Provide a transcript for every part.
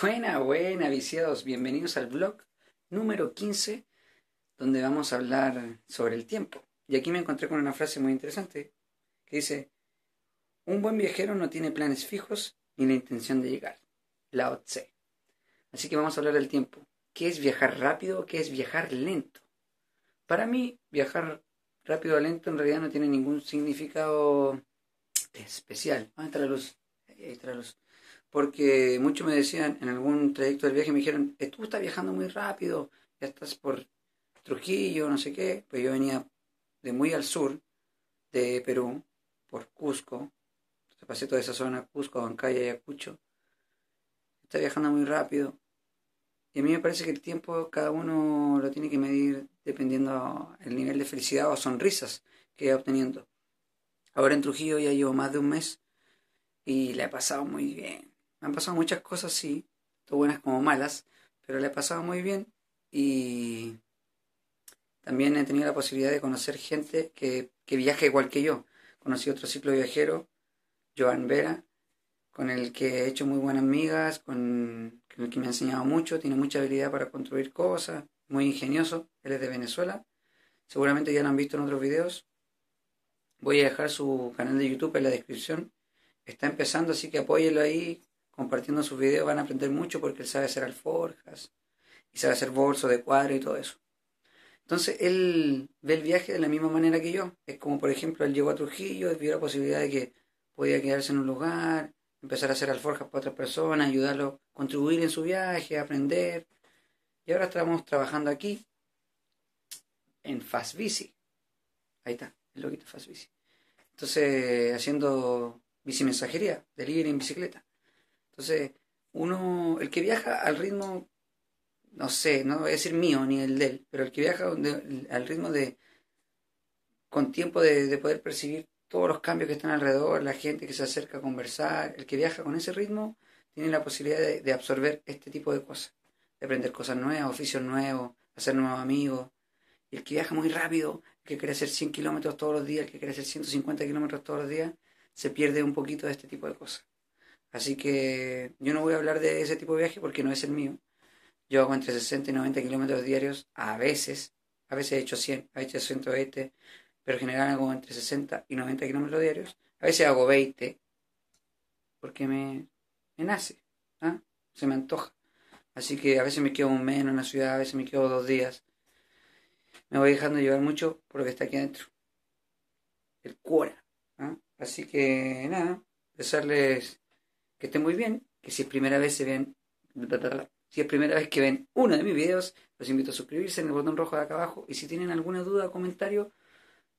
Buena, buena, viciados. Bienvenidos al blog número 15, donde vamos a hablar sobre el tiempo. Y aquí me encontré con una frase muy interesante que dice, un buen viajero no tiene planes fijos ni la intención de llegar. Lao Tse. Así que vamos a hablar del tiempo. ¿Qué es viajar rápido? ¿Qué es viajar lento? Para mí, viajar rápido o lento en realidad no tiene ningún significado especial. Vamos ah, está la luz? Ahí la luz porque muchos me decían en algún trayecto del viaje, me dijeron, eh, tú estás viajando muy rápido, ya estás por Trujillo, no sé qué, pues yo venía de muy al sur de Perú, por Cusco, pasé toda esa zona, Cusco, y Acucho. está viajando muy rápido. Y a mí me parece que el tiempo cada uno lo tiene que medir dependiendo el nivel de felicidad o sonrisas que va obteniendo. Ahora en Trujillo ya llevo más de un mes y la he pasado muy bien. Me han pasado muchas cosas, sí, tanto buenas como malas, pero le he pasado muy bien y también he tenido la posibilidad de conocer gente que, viaja igual que yo. Conocí otro ciclo viajero, Joan Vera, con el que he hecho muy buenas amigas, con, con el que me ha enseñado mucho, tiene mucha habilidad para construir cosas, muy ingenioso, él es de Venezuela, seguramente ya lo han visto en otros videos. Voy a dejar su canal de YouTube en la descripción. Está empezando, así que apóyelo ahí, compartiendo sus videos van a aprender mucho porque él sabe hacer alforjas y sabe hacer bolsos de cuadro y todo eso. Entonces él ve el viaje de la misma manera que yo. Es como, por ejemplo, él llegó a Trujillo, vio la posibilidad de que podía quedarse en un lugar, empezar a hacer alforjas para otras personas, ayudarlo, contribuir en su viaje, aprender. Y ahora estamos trabajando aquí en Fast Bici. Ahí está, el loquito Fast Bici. Entonces, haciendo bicimensajería, delivery en bicicleta. Entonces, uno, el que viaja al ritmo, no sé, no voy a decir mío ni el de él, pero el que viaja al ritmo de, con tiempo de, poder percibir todos los cambios que están alrededor, la gente que se acerca a conversar, el que viaja con ese ritmo, tiene la posibilidad de, de absorber este tipo de cosas, de aprender cosas nuevas, oficios nuevos, hacer nuevos amigos. Y el que viaja muy rápido, el que quiere hacer 100 kilómetros todos los días, el que quiere hacer 150 kilómetros todos los días, se pierde un poquito de este tipo de cosas. Así que yo no voy a hablar de ese tipo de viaje porque no es el mío. Yo hago entre 60 y 90 kilómetros diarios a veces. A veces he hecho 100, a veces 120, pero en general hago entre 60 y 90 kilómetros diarios. A veces hago 20 porque me, me nace, ¿ah? se me antoja. Así que a veces me quedo un mes en la ciudad, a veces me quedo dos días. Me voy dejando llevar mucho porque está aquí adentro. El cuora. ¿ah? Así que nada, desearles que estén muy bien, que si es primera vez se ven, si es primera vez que ven uno de mis videos, los invito a suscribirse en el botón rojo de acá abajo y si tienen alguna duda o comentario,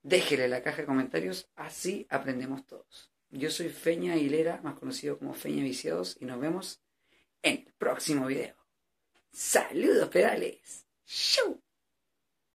déjenle en la caja de comentarios, así aprendemos todos. Yo soy Feña Hilera más conocido como Feña Viciados, y nos vemos en el próximo video. Saludos pedales. ¡Chau!